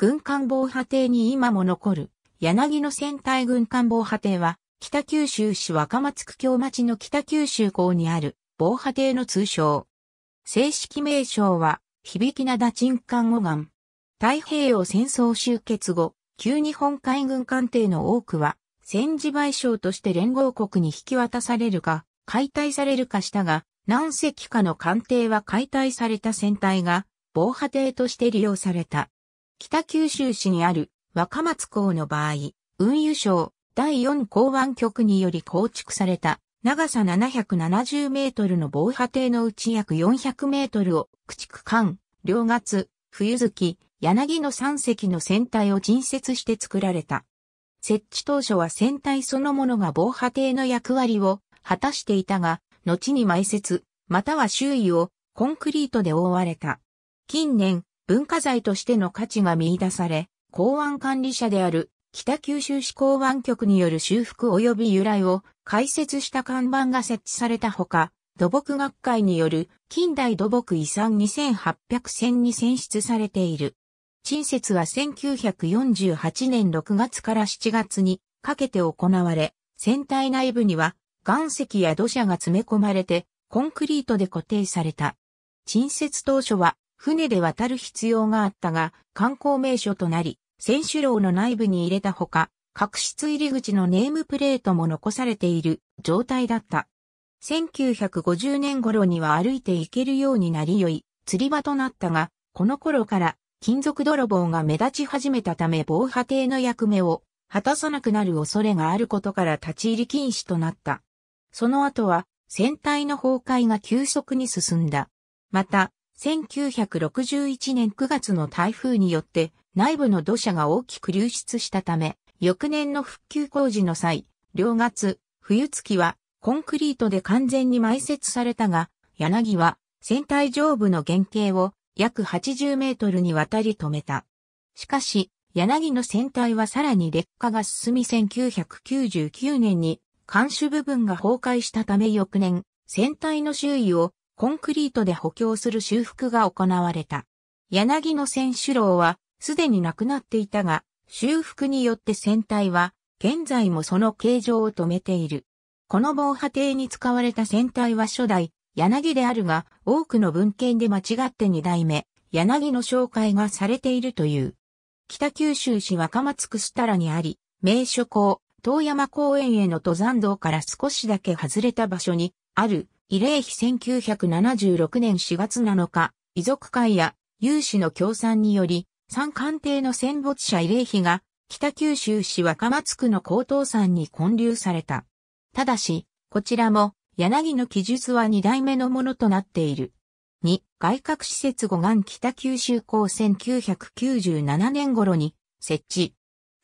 軍艦防波堤に今も残る、柳の戦隊軍艦防波堤は、北九州市若松区京町の北九州港にある防波堤の通称。正式名称は、響きな打鎮艦護岸。太平洋戦争終結後、旧日本海軍艦艇の多くは、戦時賠償として連合国に引き渡されるか、解体されるかしたが、何隻かの艦艇は解体された船体が、防波堤として利用された。北九州市にある若松港の場合、運輸省第4港湾局により構築された長さ770メートルの防波堤のうち約400メートルを駆逐艦、両月、冬月、柳の3隻の船体を陣設して作られた。設置当初は船体そのものが防波堤の役割を果たしていたが、後に埋設、または周囲をコンクリートで覆われた。近年、文化財としての価値が見出され、港湾管理者である北九州市港湾局による修復及び由来を解説した看板が設置されたほか、土木学会による近代土木遺産2800選に選出されている。陳説は1948年6月から7月にかけて行われ、船体内部には岩石や土砂が詰め込まれてコンクリートで固定された。陳設当初は船で渡る必要があったが、観光名所となり、選手楼の内部に入れたほか、各室入り口のネームプレートも残されている状態だった。1950年頃には歩いて行けるようになりよい、釣り場となったが、この頃から金属泥棒が目立ち始めたため防波堤の役目を果たさなくなる恐れがあることから立ち入り禁止となった。その後は船体の崩壊が急速に進んだ。また、1961年9月の台風によって内部の土砂が大きく流出したため、翌年の復旧工事の際、両月、冬月はコンクリートで完全に埋設されたが、柳は船体上部の原型を約80メートルにわたり止めた。しかし、柳の船体はさらに劣化が進み1999年に監視部分が崩壊したため翌年、船体の周囲をコンクリートで補強する修復が行われた。柳の選手楼はすでになくなっていたが、修復によって船体は現在もその形状を止めている。この防波堤に使われた船体は初代、柳であるが、多くの文献で間違って二代目、柳の紹介がされているという。北九州市若松区設楽にあり、名所港、遠山公園への登山道から少しだけ外れた場所に、ある慰霊碑1976年4月7日、遺族会や有志の協賛により、三官邸の戦没者慰霊碑が北九州市若松区の高等山に建立された。ただし、こちらも柳の記述は二代目のものとなっている。2、外郭施設五岸北九州港1997年頃に設置。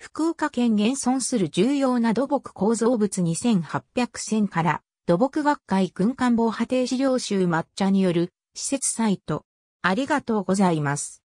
福岡県現存する重要な土木構造物2800選から土木学会軍官防波堤資料集抹茶による施設サイト。ありがとうございます。